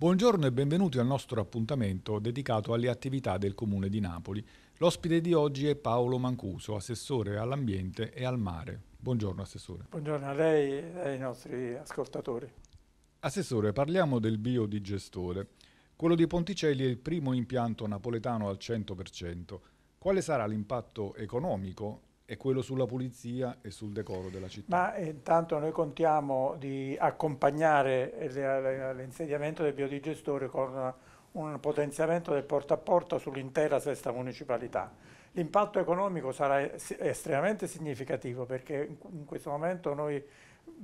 Buongiorno e benvenuti al nostro appuntamento dedicato alle attività del Comune di Napoli. L'ospite di oggi è Paolo Mancuso, assessore all'ambiente e al mare. Buongiorno Assessore. Buongiorno a lei e ai nostri ascoltatori. Assessore, parliamo del biodigestore. Quello di Ponticelli è il primo impianto napoletano al 100%. Quale sarà l'impatto economico e quello sulla pulizia e sul decoro della città. Ma eh, intanto noi contiamo di accompagnare l'insediamento del biodigestore con un potenziamento del porta a porta sull'intera sesta municipalità. L'impatto economico sarà estremamente significativo perché in questo momento noi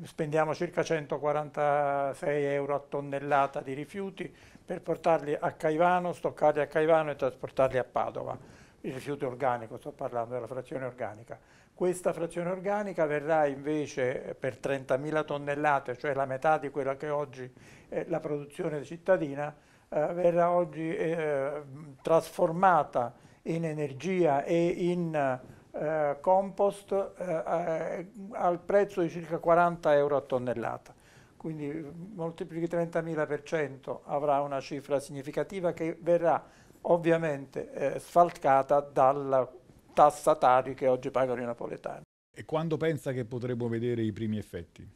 spendiamo circa 146 euro a tonnellata di rifiuti per portarli a Caivano, stoccarli a Caivano e trasportarli a Padova il rifiuto organico, sto parlando della frazione organica. Questa frazione organica verrà invece eh, per 30.000 tonnellate, cioè la metà di quella che oggi è la produzione cittadina, eh, verrà oggi eh, trasformata in energia e in eh, compost eh, al prezzo di circa 40 euro a tonnellata. Quindi mm, moltiplichi 30.000% per cento avrà una cifra significativa che verrà ovviamente eh, sfalcata dalla tassa Tari che oggi pagano i napoletani. E quando pensa che potremo vedere i primi effetti?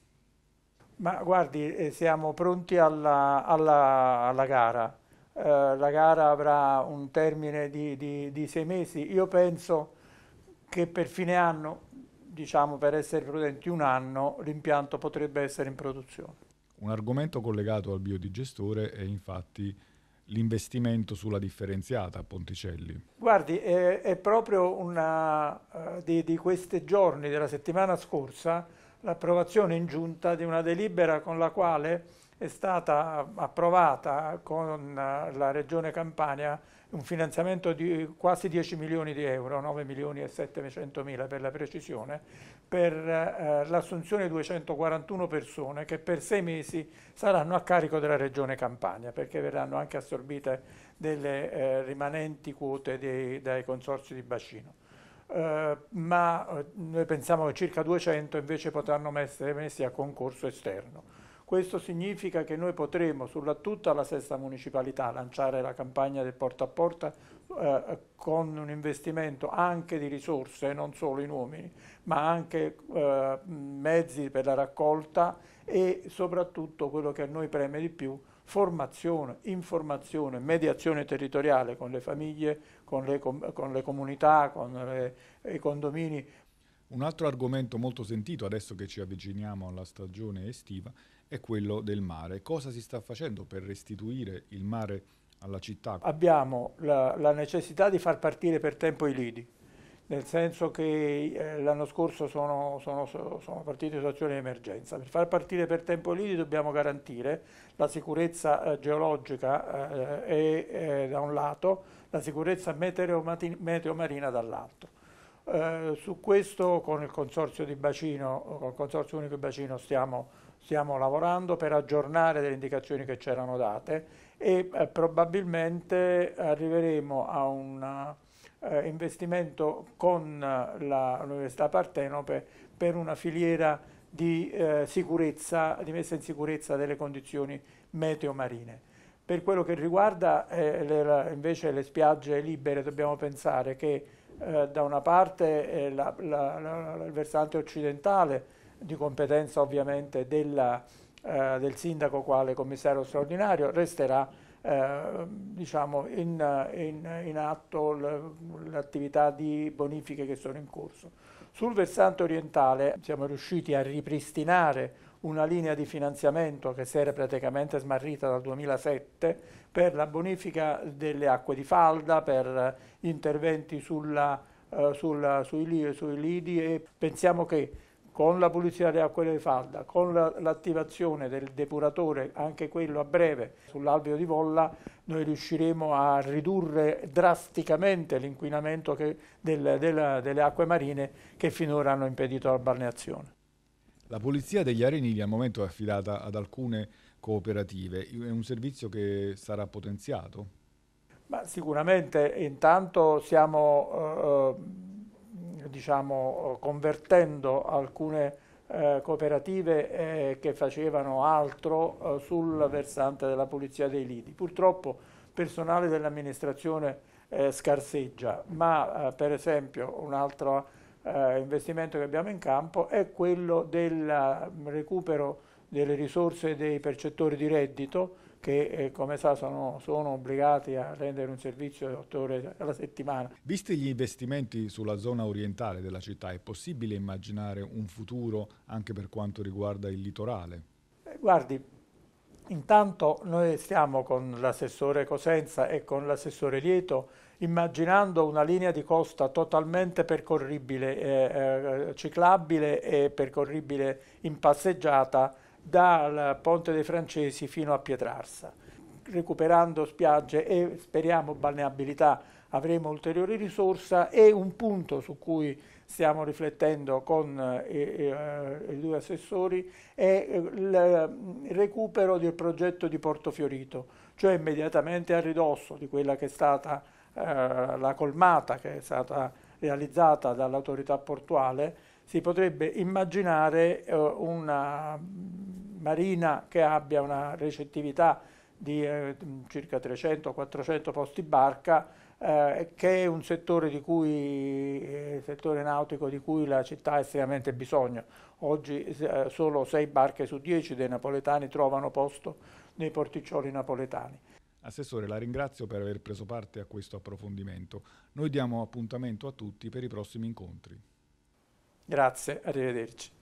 Ma guardi, eh, siamo pronti alla, alla, alla gara. Eh, la gara avrà un termine di, di, di sei mesi. Io penso che per fine anno, diciamo per essere prudenti un anno, l'impianto potrebbe essere in produzione. Un argomento collegato al biodigestore è infatti l'investimento sulla differenziata a Ponticelli? Guardi, è, è proprio una uh, di, di questi giorni della settimana scorsa l'approvazione in giunta di una delibera con la quale è stata approvata con eh, la Regione Campania un finanziamento di quasi 10 milioni di euro, 9 milioni e 700 mila per la precisione, per eh, l'assunzione di 241 persone che per sei mesi saranno a carico della Regione Campania, perché verranno anche assorbite delle eh, rimanenti quote dei, dai consorzi di bacino. Eh, ma eh, noi pensiamo che circa 200 invece potranno essere messi a concorso esterno. Questo significa che noi potremo sulla tutta la stessa municipalità lanciare la campagna del porta a porta eh, con un investimento anche di risorse, non solo in uomini, ma anche eh, mezzi per la raccolta e soprattutto quello che a noi preme di più, formazione, informazione, mediazione territoriale con le famiglie, con le, com con le comunità, con le, i condomini, un altro argomento molto sentito adesso che ci avviciniamo alla stagione estiva è quello del mare. Cosa si sta facendo per restituire il mare alla città? Abbiamo la, la necessità di far partire per tempo i lidi, nel senso che eh, l'anno scorso sono, sono, sono, partite situazioni di emergenza. Per far partire per tempo i lidi dobbiamo garantire la sicurezza eh, geologica eh, eh e eh, da un lato la sicurezza meteo-marina dall'altro. Eh, su questo con il Consorzio di Bacino, col Consorzio Unico di Bacino stiamo, stiamo lavorando per aggiornare delle indicazioni che c'erano date e eh, probabilmente arriveremo a un eh, investimento con l'Università Partenope per una filiera di eh, sicurezza, di messa in sicurezza delle condizioni meteo marine. Per quello che riguarda eh, le, invece le spiagge libere dobbiamo pensare che eh, da una parte eh, la, la, la, il versante occidentale di competenza ovviamente della, eh, del sindaco quale commissario straordinario, resterà eh, diciamo in, in, in atto l'attività di bonifiche che sono in corso. Sul versante orientale siamo riusciti a ripristinare una linea di finanziamento che si era praticamente smarrita dal 2007 per la bonifica delle acque di falda, per interventi sulla, eh, sulla, sui, sui, lidi e pensiamo che con la pulizia delle acque di falda, con la, l'attivazione del depuratore, anche quello a breve, sull'alveo di Volla, noi riusciremo a ridurre drasticamente l'inquinamento che, del, della, delle acque marine che finora hanno impedito la balneazione. La pulizia degli arenili al momento è affidata ad alcune cooperative, è un servizio che sarà potenziato? Ma sicuramente intanto stiamo eh, eh, diciamo, convertendo alcune eh, cooperative eh, che facevano altro eh, sul versante della pulizia dei lidi. Purtroppo personale dell'amministrazione eh, scarseggia, ma per esempio un'altra eh, investimento che abbiamo in campo è quello del mm, recupero delle risorse dei percettori di reddito che eh, come sa sono, sono, obbligati a rendere un servizio di otto ore alla settimana. Visti gli investimenti sulla zona orientale della città, è possibile immaginare un futuro anche per quanto riguarda il litorale? Eh, guardi, intanto noi stiamo con l'assessore Cosenza e con l'assessore Lieto immaginando una linea di costa totalmente percorribile, eh, eh, ciclabile e percorribile in passeggiata dal Ponte dei Francesi fino a Pietrarsa. Recuperando spiagge e speriamo balneabilità avremo ulteriori risorse e un punto su cui stiamo riflettendo con eh, eh, eh i due assessori è eh, il mm, recupero del progetto di Portofiorito, cioè immediatamente a ridosso di quella che è stata eh, la colmata che è stata realizzata dall'autorità portuale, si potrebbe immaginare eh, una marina che abbia una recettività di eh, circa 300-400 posti barca, eh, che è un settore, di cui, eh, settore nautico di cui la città ha estremamente bisogno. Oggi eh, solo 6 barche su 10 dei napoletani trovano posto nei porticcioli napoletani. Assessore, la ringrazio per aver preso parte a questo approfondimento. Noi diamo appuntamento a tutti per i prossimi incontri. Grazie, arrivederci.